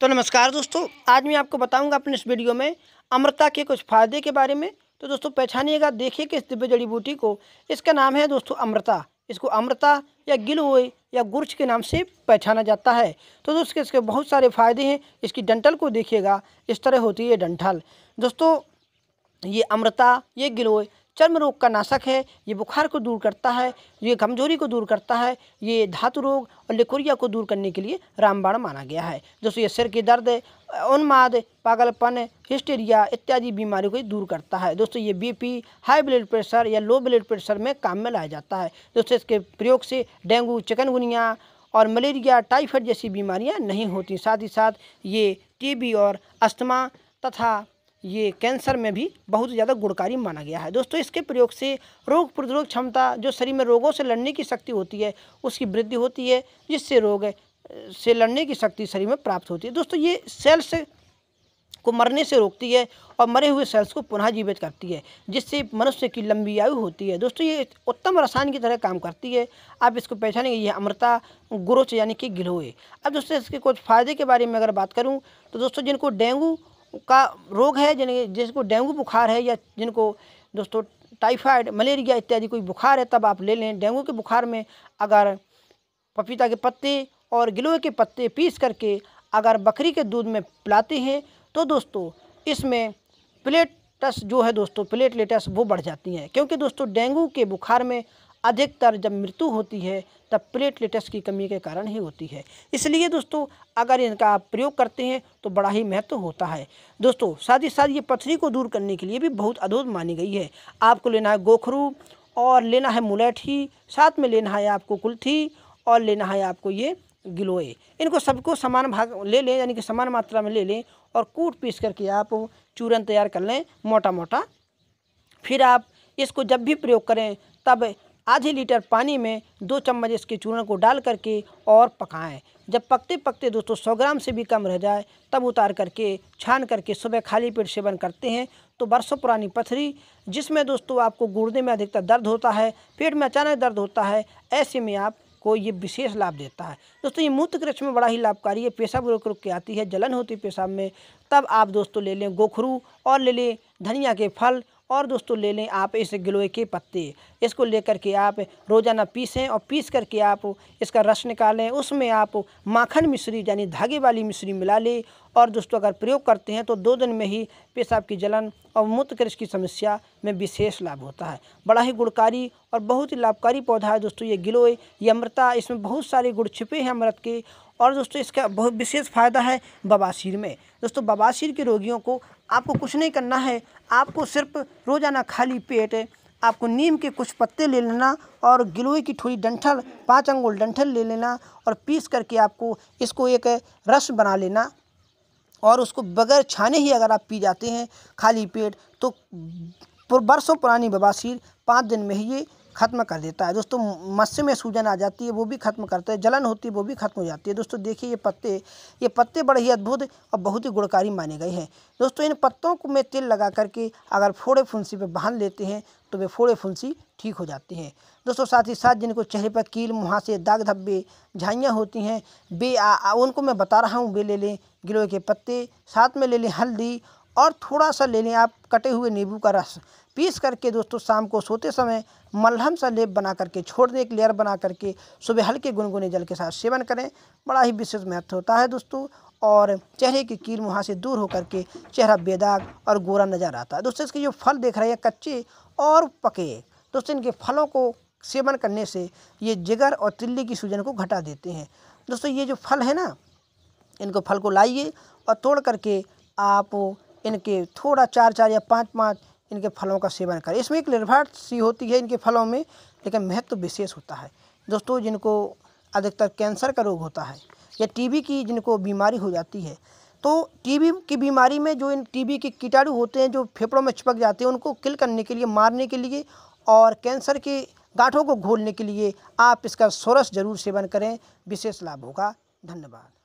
तो नमस्कार दोस्तों आज मैं आपको बताऊंगा अपने इस वीडियो में अमृता के कुछ फायदे के बारे में तो दोस्तों पहचानिएगा देखिए कि इस दिव्य जड़ी बूटी को इसका नाम है दोस्तों अमृता इसको अमृता या गिलोय या गुर्च के नाम से पहचाना जाता है तो दोस्तों इसके बहुत सारे फायदे हैं इसकी डंठल को देखिएगा इस तरह होती है डंठल दोस्तों ये अमृता ये गिलोय चर्म रोग का नाशक है ये बुखार को दूर करता है ये कमजोरी को दूर करता है ये धातु रोग और लिकोरिया को दूर करने के लिए रामबाण माना गया है दोस्तों ये सिर के दर्द उन्माद पागलपन हिस्टेरिया इत्यादि बीमारियों को दूर करता है दोस्तों ये बीपी हाई ब्लड प्रेशर या लो ब्लड प्रेशर में काम में लाया जाता है दोस्तों इसके प्रयोग से डेंगू चिकनगुनिया और मलेरिया टाइफाइड जैसी बीमारियां नहीं होती साथ ही साथ ये टीबी और अस्थमा तथा ये कैंसर में भी बहुत ज़्यादा गुणकारी माना गया है दोस्तों इसके प्रयोग से रोग प्रतिरोध क्षमता जो शरीर में रोगों से लड़ने की शक्ति होती है उसकी वृद्धि होती है जिससे रोग से लड़ने की शक्ति शरीर में प्राप्त होती है दोस्तों ये सेल्स को मरने से रोकती है और मरे हुए सेल्स को पुनः जीवित करती है जिससे मनुष्य की लंबी आयु होती है दोस्तों ये उत्तम रसायन की तरह काम करती है आप इसको पहचानेंगे ये अमृता ग्रोच यानी कि गिलोए अब दोस्तों इसके कुछ फ़ायदे के बारे में अगर बात करूँ तो दोस्तों जिनको डेंगू का रोग है जिन जिसको डेंगू बुखार है या जिनको दोस्तों टाइफाइड मलेरिया इत्यादि कोई बुखार है तब आप ले लें डेंगू के बुखार में अगर पपीता के पत्ते और गिलोए के पत्ते पीस करके अगर बकरी के दूध में पिलाते हैं तो दोस्तों इसमें प्लेटस जो है दोस्तों प्लेटलेटस वो बढ़ जाती हैं क्योंकि दोस्तों डेंगू के बुखार में अधिकतर जब मृत्यु होती है तब प्लेटलेट्स की कमी के कारण ही होती है इसलिए दोस्तों अगर इनका आप प्रयोग करते हैं तो बड़ा ही महत्व होता है दोस्तों साथ ही साथ ये पथरी को दूर करने के लिए भी बहुत अधोध मानी गई है आपको लेना है गोखरू और लेना है मुलैठी साथ में लेना है आपको कुल्थी और लेना है आपको ये गिलोए इनको सबको समान भाग ले लें यानी कि समान मात्रा में ले लें और कूट पीस करके आप चूरन तैयार कर लें मोटा मोटा फिर आप इसको जब भी प्रयोग करें तब आधे लीटर पानी में दो चम्मच इसके चूर्ण को डाल करके और पकाएं जब पकते पकते दोस्तों सौ ग्राम से भी कम रह जाए तब उतार करके छान करके सुबह खाली पेट सेवन करते हैं तो बरसों पुरानी पथरी जिसमें दोस्तों आपको गुर्दे में अधिकतर दर्द होता है पेट में अचानक दर्द होता है ऐसे में आप को ये विशेष लाभ देता है दोस्तों ये मूत्र कृष्ण में बड़ा ही लाभकारी है पेशाब रुक रुक के आती है जलन होती पेशाब में तब आप दोस्तों ले लें गोखरू और ले लें धनिया के फल और दोस्तों ले लें आप इस गिलोय के पत्ते इसको लेकर के आप रोज़ाना पीसें और पीस करके आप इसका रस निकालें उसमें आप माखन मिश्री यानी धागे वाली मिश्री मिला लें और दोस्तों अगर प्रयोग करते हैं तो दो दिन में ही पेशाब की जलन और मूत्रकृष की समस्या में विशेष लाभ होता है बड़ा ही गुणकारी और बहुत ही लाभकारी पौधा है दोस्तों ये गिलोय ये अमृता इसमें बहुत सारे गुड़ छिपे हैं अमृत के और दोस्तों इसका बहुत विशेष फ़ायदा है बबासिर में दोस्तों बबासिर के रोगियों को आपको कुछ नहीं करना है आपको सिर्फ रोज़ाना खाली पेट आपको नीम के कुछ पत्ते ले लेना और गिलोय की थोड़ी डंठल पाँच अंगुल डंठल ले लेना और पीस करके आपको इसको एक रस बना लेना और उसको बगैर छाने ही अगर आप पी जाते हैं खाली पेट तो बरसों पुरानी बबासीर पाँच दिन में ही ये ख़त्म कर देता है दोस्तों मत्स्य में सूजन आ जाती है वो भी ख़त्म करता है जलन होती है वो भी ख़त्म हो जाती है दोस्तों देखिए ये पत्ते ये पत्ते बड़े ही अद्भुत और बहुत ही गुणकारी माने गए हैं दोस्तों इन पत्तों को में तेल लगा करके अगर फोड़े फुंसी पर बांध लेते हैं तो वे फोड़े फुंसी ठीक हो जाती हैं दोस्तों साथ ही साथ जिनको चेहरे पर कील मुहासे दाग धब्बे झाइयाँ होती हैं बे उनको मैं बता रहा हूँ बे ले लें गिलोय के पत्ते साथ में ले लें हल्दी और थोड़ा सा ले लें आप कटे हुए नींबू का रस पीस करके दोस्तों शाम को सोते समय मलहम सा लेप बना करके छोड़ दें एक लेयर बना करके सुबह हल्के गुनगुने जल के साथ सेवन करें बड़ा ही विशेष महत्व होता है दोस्तों और चेहरे की कील वहाँ से दूर होकर के चेहरा बेदाग और गोरा नज़र आता है दोस्तों इसके जो फल देख रहे हैं कच्चे और पके दोस्तों इनके फलों को सेवन करने से ये जिगर और तिल्ली की सूजन को घटा देते हैं दोस्तों ये जो फल है ना इनको फल को लाइए और तोड़ करके आप इनके थोड़ा चार चार या पाँच पाँच इनके फलों का सेवन करें इसमें एक निर्भर सी होती है इनके फलों में लेकिन महत्व तो विशेष होता है दोस्तों जिनको अधिकतर कैंसर का रोग होता है या टीबी की जिनको बीमारी हो जाती है तो टीबी की बीमारी में जो इन टीबी के कीटाणु होते हैं जो फेफड़ों में चिपक जाते हैं उनको किल करने के लिए मारने के लिए और कैंसर के गांठों को घोलने के लिए आप इसका सोरस जरूर सेवन करें विशेष लाभ होगा धन्यवाद